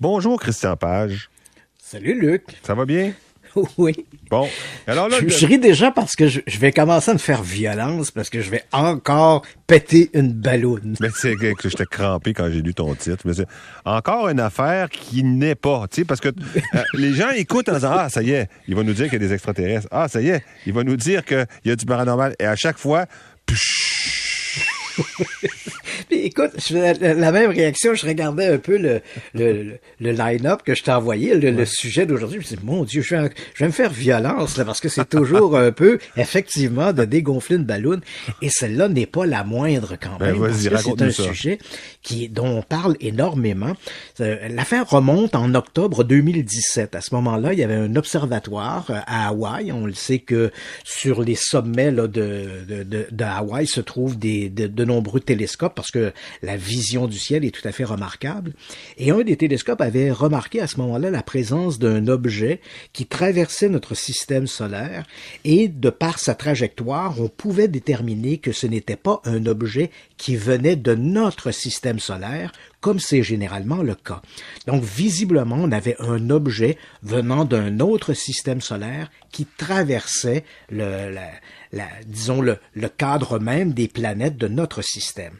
Bonjour, Christian Page. Salut, Luc. Ça va bien? Oui. Bon. Alors là, je, ris déjà parce que je, vais commencer à me faire violence parce que je vais encore péter une balloune. Mais c'est que j'étais crampé quand j'ai lu ton titre. Mais encore une affaire qui n'est pas, tu sais, parce que euh, les gens écoutent en disant ah ça y est, il va nous dire qu'il y a des extraterrestres. Ah ça y est, il va nous dire qu'il y a du paranormal. Et à chaque fois, écoute, je la même réaction, je regardais un peu le, le, le line-up que je t'ai envoyé, le, sujet d'aujourd'hui. Je me mon Dieu, je vais, me faire violence, parce que c'est toujours un peu, effectivement, de dégonfler une ballonne. Et celle-là n'est pas la moindre quand ben, même. que c'est un sujet qui, dont on parle énormément. Euh, l'affaire remonte en octobre 2017. À ce moment-là, il y avait un observatoire euh, à Hawaï. On le sait que sur les sommets là, de, de, de, Hawaï se trouvent des, de nombreux télescopes parce que la vision du ciel est tout à fait remarquable. Et un des télescopes avait remarqué à ce moment-là la présence d'un objet qui traversait notre système solaire et de par sa trajectoire, on pouvait déterminer que ce n'était pas un objet qui venait de notre système solaire, comme c'est généralement le cas. Donc visiblement, on avait un objet venant d'un autre système solaire qui traversait disons le cadre même des planètes de notre système.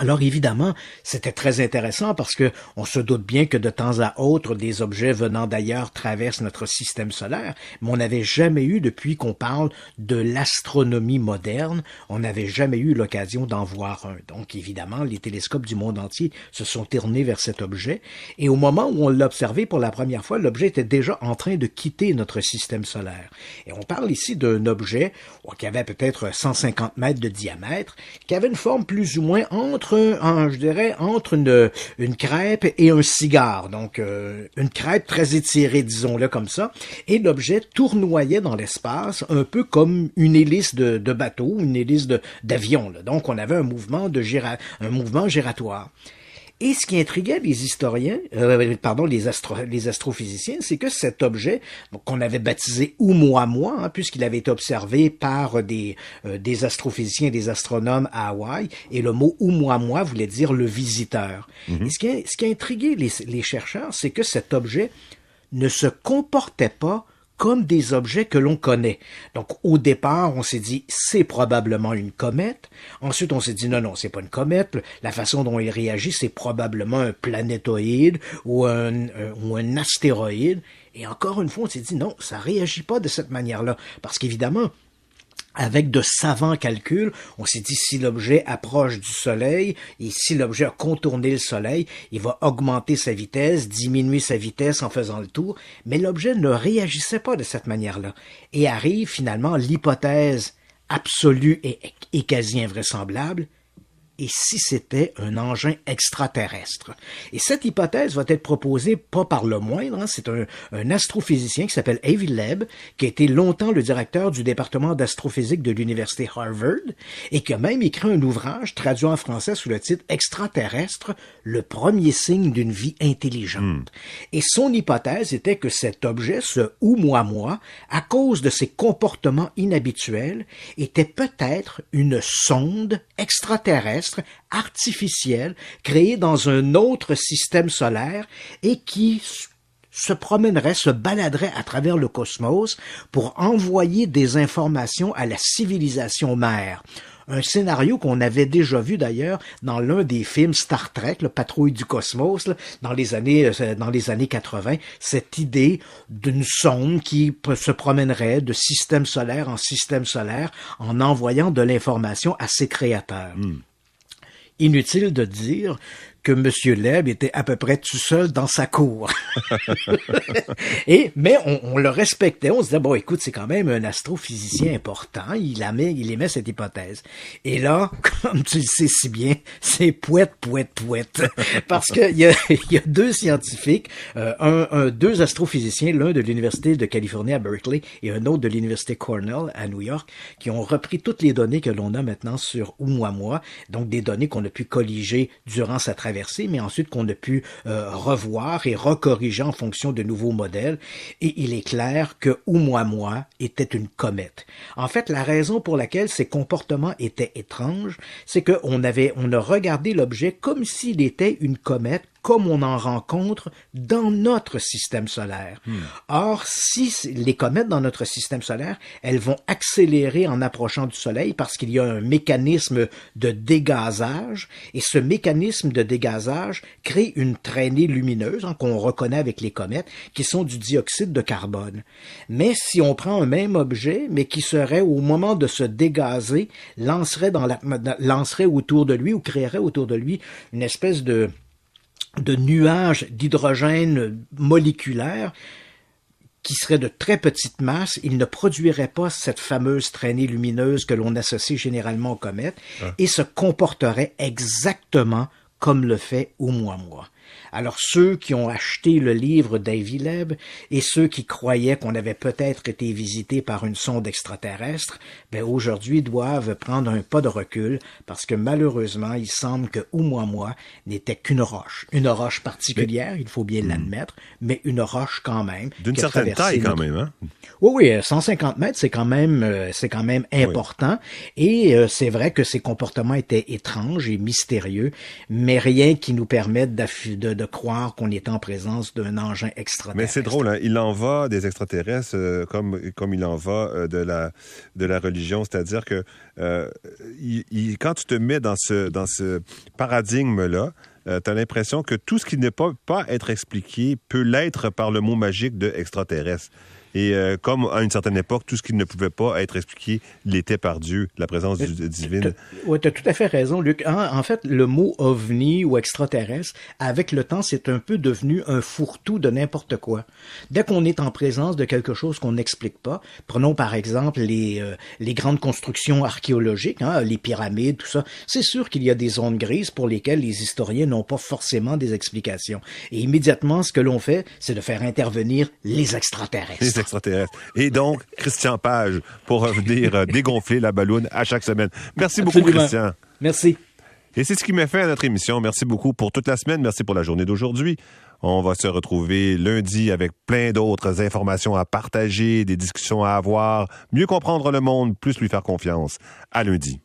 Alors évidemment, c'était très intéressant parce que on se doute bien que de temps à autre des objets venant d'ailleurs traversent notre système solaire, mais on n'avait jamais eu depuis qu'on parle de l'astronomie moderne, on n'avait jamais eu l'occasion d'en voir un. Donc évidemment, les télescopes du monde entier se sont tournés vers cet objet et au moment où on l'a observé pour la première fois, l'objet était déjà en train de quitter notre système solaire. Et on parle ici d'un objet qui avait peut-être 150 mètres de diamètre, qui avait une forme plus ou moins entre entre, je dirais, entre une, une crêpe et un cigare. Donc, euh, une crêpe très étirée, disons-le comme ça. Et l'objet tournoyait dans l'espace, un peu comme une hélice de, de bateau, une hélice d'avion. Donc, on avait un mouvement, de gira, un mouvement giratoire. Et ce qui intriguait les historiens, euh, pardon, les, astrophysiciens, c'est que cet objet, qu'on avait baptisé Oumuamua, hein, puisqu'il avait été observé par des, astrophysiciens euh, des astrophysiciens, des astronomes à Hawaï, et le mot Oumuamua voulait dire le visiteur. Mhm. ce qui, intriguait les chercheurs, c'est que cet objet ne se comportait pas comme des objets que l'on connaît. Donc au départ, on s'est dit c'est probablement une comète. Ensuite, on s'est dit non non, c'est pas une comète. La façon dont il réagit, c'est probablement un planétoïde ou un, euh, ou un astéroïde. Et encore une fois, on s'est dit non, ça réagit pas de cette manière-là parce qu'évidemment, avec de savants calculs, on s'est dit si l'objet approche du Soleil et si l'objet a contourné le Soleil, il va augmenter sa vitesse, diminuer sa vitesse en faisant le tour, mais l'objet ne réagissait pas de cette manière-là et arrive finalement l'hypothèse absolue et, et quasi invraisemblable et si c'était un engin extraterrestre. Et cette hypothèse va être proposée pas par le moindre, hein, c'est un, astrophysicien qui s'appelle Avi Leb, qui a été longtemps le directeur du département d'astrophysique de l'université Harvard, et qui a même écrit un ouvrage traduit en français sous le titre Extraterrestre, le premier signe d'une vie intelligente. Hmm. Et son hypothèse était que cet objet, ce ou moi moi, à cause de ses comportements inhabituels, était peut-être une sonde extraterrestre artificielle artificiel créé dans un autre système solaire et qui se promènerait, se baladerait à travers le cosmos pour envoyer des informations à la civilisation mère un scénario qu'on avait déjà vu d'ailleurs dans l'un des films Star Trek, le Patrouille du Cosmos, dans les années euh, dans les années 80. Cette idée d'une sonde qui se promènerait de système solaire en système solaire en envoyant de l'information à ses créateurs. Hmm. Inutile de dire que M. Leb était à peu près tout seul dans sa cour. Et, mais on, le respectait, on se disait, bon, écoute, c'est quand même un astrophysicien important, il, aimait, il émet cette hypothèse. Et là, comme tu le sais si bien, c'est pouette, pouette, pouette. Parce qu'il y a, y a deux scientifiques, euh, deux astrophysiciens, l'un de l'Université de Californie à Berkeley et un autre de l'Université Cornell à New York, qui ont repris toutes les données que l'on a maintenant sur Oumuamua, donc des données qu'on a pu colliger durant sa mais ensuite qu'on a pu euh, revoir et recorriger en fonction de nouveaux modèles. Et il est clair que moi était une comète. En fait, la raison pour laquelle ces comportements étaient étranges, c'est qu'on avait, on a regardé l'objet comme s'il était une comète comme on en rencontre dans notre système solaire. Hmm. Or, si les comètes dans notre système solaire, elles vont accélérer en approchant du Soleil parce qu'il y a un mécanisme de dégazage, et ce mécanisme de dégazage crée une traînée lumineuse hein, qu'on reconnaît avec les comètes, qui sont du dioxyde de carbone. Mais si on prend un même objet, mais qui serait au moment de se dégazer, lancerait, dans lancerait autour de lui ou créerait autour de lui une espèce de de nuages d'hydrogène moléculaire qui serait de très petite masse, il ne produirait pas cette fameuse traînée lumineuse que l'on associe généralement aux comètes ah. et se comporterait exactement comme le fait moi. Alors ceux qui ont acheté le livre d'Avileb et ceux qui croyaient qu'on avait peut-être été visité par une sonde extraterrestre, ben aujourd'hui doivent prendre un pas de recul parce que malheureusement, il semble que Oumuamua n'était qu'une roche, une roche particulière, il faut bien hmm. l'admettre, mais une roche quand même. D'une certaine taille quand même, hein? Oui, oui, 150 mètres, c'est quand même, euh, c'est quand même important. Et euh, c'est vrai que ses comportements étaient étranges et mystérieux, mais mais rien qui nous permette de, de, croire qu'on est en présence d'un engin extraterrestre. Mais c'est drôle, hein. il en va des extraterrestres euh, comme, comme il en va euh, de, la, de la religion, c'est-à-dire que euh, quand tu te mets dans ce, dans ce paradigme-là, tu as l'impression que tout ce qui ne peut pas être expliqué peut l'être par le mot magique de extraterrestre. Et euh, comme à une certaine époque, tout ce qui ne pouvait pas être expliqué l'était par Dieu, la présence du, divine. Oui, tu as tout à fait raison, Luc. En, fait, le mot ovni ou extraterrestre, avec le temps, c'est un peu devenu un fourre-tout de n'importe quoi. Dès qu'on est en présence de quelque chose qu'on n'explique pas, prenons par exemple les, euh, les grandes constructions archéologiques, hein, les pyramides, tout ça, c'est sûr qu'il y a des zones grises pour lesquelles les historiens n'ont pas forcément des explications. Et immédiatement, ce que l'on fait, c'est de faire intervenir les extraterrestres. extraterrestres. Et donc, Christian Page pour venir euh, dégonfler la balloune à chaque semaine. Merci beaucoup, Christian. Merci. Et c'est ce qui m'a fait à notre émission. Merci beaucoup pour toute la semaine. Merci pour la journée d'aujourd'hui. On va se retrouver lundi avec plein d'autres informations à partager, des discussions à avoir, mieux comprendre le monde, plus lui faire confiance. À lundi.